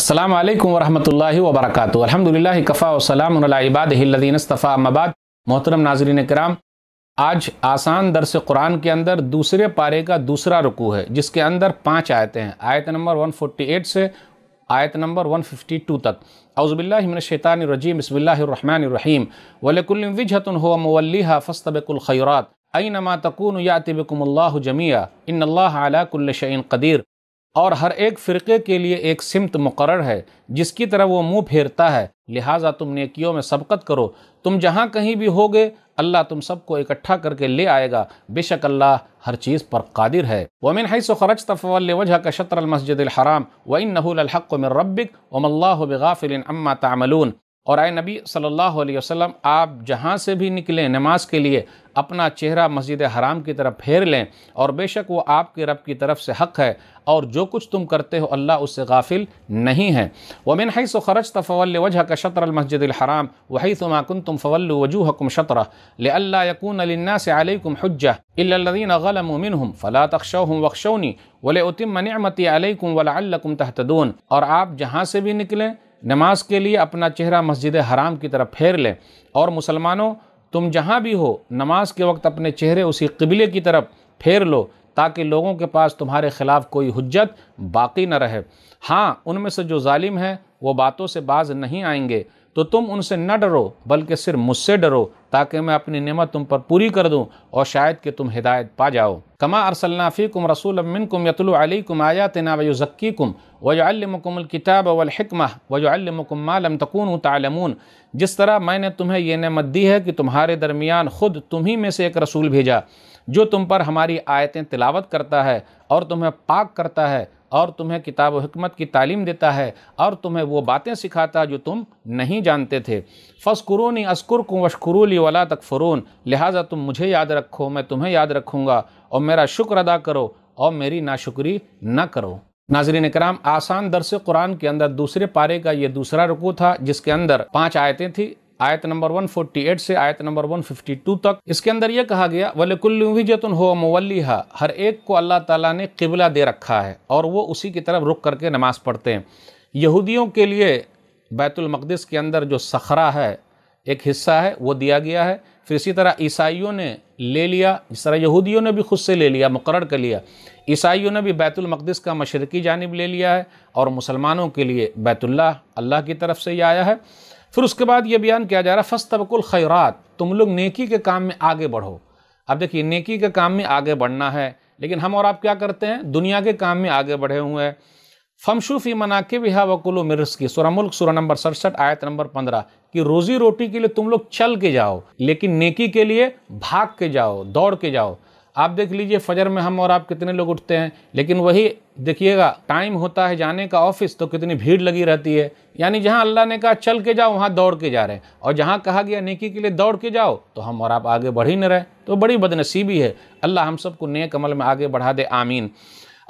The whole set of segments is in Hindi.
असलम वरहमल वबरक अलहमदिल्ला कफ़ा वसलामबादीनस्तफ़ा अम्माबाद मोहतरम नाजरीन कराम आज आसान दरस कुरान के अंदर दूसरे पारे का दूसरा रुकू है जिसके अंदर पाँच आयतें हैं आयत नंबर 148 से आयत नंबर 152 तक अउज़बिल्लाशैतानरजीम बसमिल्लर वलकुलवजहतन हो मवल्लिहा फ़स्तबकुलख़ैरात अई नमा तकून यातिबकुमल्ला जमिया इन अल्लाह अला कुल्ल शैन कदीर और हर एक फ़िरक़े के लिए एक सिमत मुकर है जिसकी तरह वो मुंह फेरता है लिहाजा तुम नेकियों में सबकत करो तुम जहाँ कहीं भी होगे अल्लाह तुम सबको इकट्ठा करके ले आएगा बेशक अल्लाह हर चीज़ पर कादिर है वमिन हई सुखरज तफ़ल वजह का शतर मस्जिद हराम व इन हक़ में रबिक वमल्ला अम्मा तामलून और आए नबी सल्लल्लाहु अलैहि वसल्लम आप जहाँ से भी निकलें नमाज के लिए अपना चेहरा मस्जिद हराम की तरफ फेर लें और बेशक वो आपके रब की तरफ से हक़ है और जो कुछ तुम करते हो अल्लाह उससे गाफिल नहीं है वमिन हई खरज तफ़ल वजह का शतर मस्जिदहराम वही तुमाकुन तुम फ़वल वजूह कुम शतरा ला यकून से आलकुम हज्जा गलमिन हम फ़ला हम वक्शौनी वले उतम नमती अलकुम वलाकुम तहतदून और आप जहाँ से भी निकलें नमाज के लिए अपना चेहरा मस्जिद हराम की तरफ फेर लें और मुसलमानों तुम जहाँ भी हो नमाज के वक्त अपने चेहरे उसी कबीले की तरफ फेर लो ताकि लोगों के पास तुम्हारे ख़िलाफ़ कोई हजत बाकी न रहे हाँ उनमें से जो ालिम हैं वो बातों से बाज नहीं आएंगे तो तुम उनसे न डरो बल्कि सिर्फ मुझसे डरो ताकि मैं अपनी नेमत तुम पर पूरी कर दूं और शायद कि तुम हिदायत पा जाओ कमा कुम रसूल मिनकुम कुम आया तना वज़क्कीकुम वजालमकुमकिताब किताब वजालमकुम मालम तकून तमून जिस तरह मैंने तुम्हें यह नमत दी है कि तुम्हारे दरमियान ख़ुद तुम्ही में से एक रसूल भेजा जो तुम पर हमारी आयतें तिलावत करता है और तुम्हें पाक करता है और तुम्हें किताब हमत की तालीम देता है और तुम्हें वो बातें सिखाता जो तुम नहीं जानते थे फ़स्कुरूनी अस्कुर को वशकुरूली तक फ़रून लिहाजा तुम मुझे याद रखो मैं तुम्हें याद रखूँगा और मेरा शुक्र अदा करो और मेरी नाशुक्री न करो नाजरीन कराम आसान दरस कुरान के अंदर दूसरे पारे का ये दूसरा रुकू था जिसके अंदर पाँच आयतें थी आयत नंबर 148 से आयत नंबर 152 तक इसके अंदर यह कहा गया वलकुल्लजतन हो मवल्लिहा हर एक को अल्लाह ताला ने किबला दे रखा है और वो उसी की तरफ रुक करके नमाज पढ़ते हैं यहूदियों के लिए बैतुलमक़दस के अंदर जो सखरा है एक हिस्सा है वो दिया गया है फिर इसी तरह ईसाइयों ने ले लिया इस तरह यहूदियों ने भी खुद से ले लिया मुकर कर लिया ईसाइयों ने भी बैतुलमक़दस का मशरक़ी जानब ले लिया है और मुसलमानों के लिए बैतुल्ला अल्लाह की तरफ से ही आया है फिर उसके बाद ये बयान किया जा रहा है तबकुल खैरात तुम लोग नेकी के काम में आगे बढ़ो अब देखिए नेकी के काम में आगे बढ़ना है लेकिन हम और आप क्या करते हैं दुनिया के काम में आगे बढ़े हुए हैं फ़मशूफ ही मना के है वकुल मिर्स की सुरा मुल्क सुरा नंबर सड़सठ आयत नंबर पंद्रह कि रोज़ी रोटी के लिए तुम लोग चल के जाओ लेकिन नेकी के लिए भाग के जाओ दौड़ के जाओ आप देख लीजिए फजर में हम और आप कितने लोग उठते हैं लेकिन वही देखिएगा टाइम होता है जाने का ऑफिस तो कितनी भीड़ लगी रहती है यानी जहाँ अल्लाह ने कहा चल के जाओ वहाँ दौड़ के जा रहे हैं और जहाँ कहा गया नेकी के लिए दौड़ के जाओ तो हम और आप आगे बढ़ ही न रहे तो बड़ी बदनसीबी है अल्लाह हम सबको नेक अमल में आगे बढ़ा दे आमीन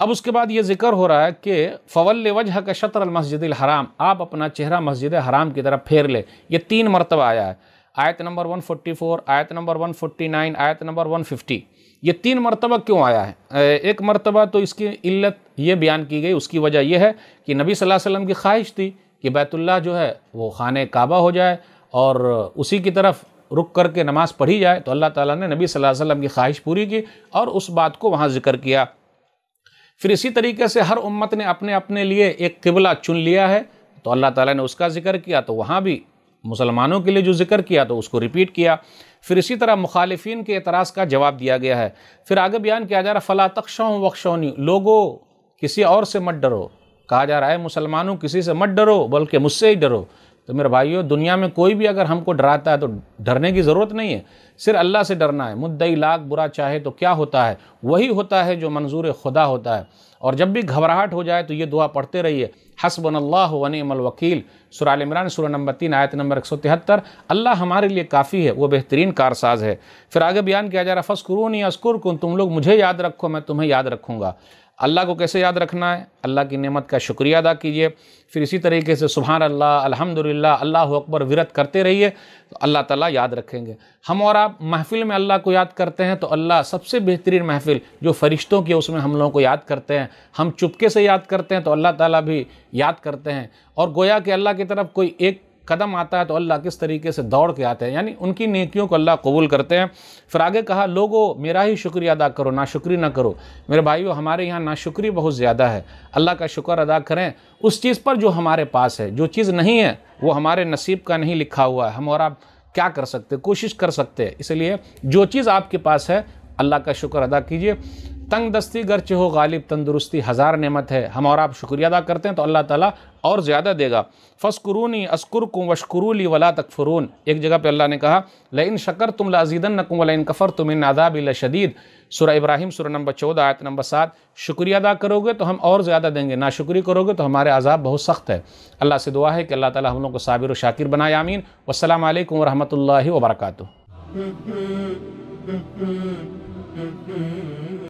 अब उसके बाद ये जिक्र हो रहा है कि फ़वल वजह का शतर मस्जिद हराम आप अपना चेहरा मस्जिद हराम की तरफ फेर ले ये तीन मरतबा आया है आयत नंबर 144 आयत नंबर 149 आयत नंबर 150 ये तीन मरतबा क्यों आया है एक मरतबा तो इसकी इल्लत ये बयान की गई उसकी वजह यह है कि नबी सल्लल्लाहु अलैहि वसल्लम की ख्वाहिश थी कि बैतुल्ला जो है वो खान काबा हो जाए और उसी की तरफ रुक करके नमाज़ पढ़ी जाए तो अल्लाह ताला ने नबी सल्लल्लाहु अलैहि वसल्लम की ख्वाहिश पूरी की और उस बात को वहाँ ज़िक्र किया फिर इसी तरीके से हर उम्मत ने अपने अपने लिए एक किबला चुन लिया है तो अल्लाह ताला ने उसका ज़िक्र किया तो वहाँ भी मुसलमानों के लिए जो जिक्र किया तो उसको रिपीट किया फिर इसी तरह मुखालफन के एतराज़ का जवाब दिया गया है फिर आगे बयान किया जा रहा है फ़ला तकशों वक्शोनी लोगो किसी और से मत डरो कहा जा रहा है मुसलमानों किसी से मत डरो बल्कि मुझसे ही डरो तो मेरे भाइयों दुनिया में कोई भी अगर हमको डराता है तो डरने की ज़रूरत नहीं है सिर्फ अल्लाह से डरना है मुद्दई लाख बुरा चाहे तो क्या होता है वही होता है जो मंजूर खुदा होता है और जब भी घबराहट हो जाए तो ये दुआ पढ़ते रहिए हसबन अल्लाह वकील सुराल इमरान सुर नंबर तीन आयत नंबर एक सौ तिहत्तर अल्लाह हमारे लिए काफ़ी है वो बेहतरीन कारसाज है फिर आगे बयान किया जा रहा फसकुरून अस्कुर तुम लोग मुझे याद रखो मैं तुम्हें याद रखूँगा अल्लाह को कैसे याद रखना है अल्लाह की नेमत का शुक्रिया अदा कीजिए फिर इसी तरीके से सुबहान अल्लाह अल्हम्दुलिल्लाह अल्लाह अकबर विरत करते रहिए तो अल्लाह ताला याद रखेंगे हम और आप महफ़िल में अल्लाह को याद करते हैं तो अल्लाह सबसे बेहतरीन महफ़िल जो फ़रिश्तों की है उसमें हम लोगों को याद करते हैं हम चुपके से याद करते हैं तो अल्लाह ताली भी याद करते हैं और गोया कि अल्लाह की तरफ कोई एक कदम आता है तो अल्लाह किस तरीके से दौड़ के आते हैं यानी उनकी नेकियों को अल्लाह कबूल करते हैं फिर आगे कहा लोगों मेरा ही शुक्रिया अदा करो ना शुक्रिया ना करो मेरे भाइयों हमारे यहाँ नाशुक्री बहुत ज़्यादा है अल्लाह का शुक्र अदा करें उस चीज़ पर जो हमारे पास है जो चीज़ नहीं है वो हमारे नसीब का नहीं लिखा हुआ है हम और आप क्या कर सकते कोशिश कर सकते हैं इसलिए जो चीज़ आपके पास है अल्लाह का शुक्र अदा कीजिए तंग दस्ती गर्च हो गालिब तंदुरुस्ती हज़ार नेमत है हम और आप शुक्रिया अदा करते हैं तो अल्लाह ताला और ज़्यादा देगा अस्कुर अस्कुरकुम वशकुरूली वला तकफरून एक जगह पे अल्लाह ने कहा ल इन शकर तुम लाजीदन नकुम वला इन कफ़र तुम इन आदाब शदीद सुरा इब्राहिम सुर नंबर चौदह आयत नंबर सात शुक्रिया अदा करोगे तो हम और ज़्यादा देंगे ना शुक्री करोगे तो हमारे आज़ाब बहुत सख्त है अल्लाह से दुआ है कि अल्लाह ताली हम लोग को साबिर शाकिर बनाए आमीन वालकम वरहमत व वरक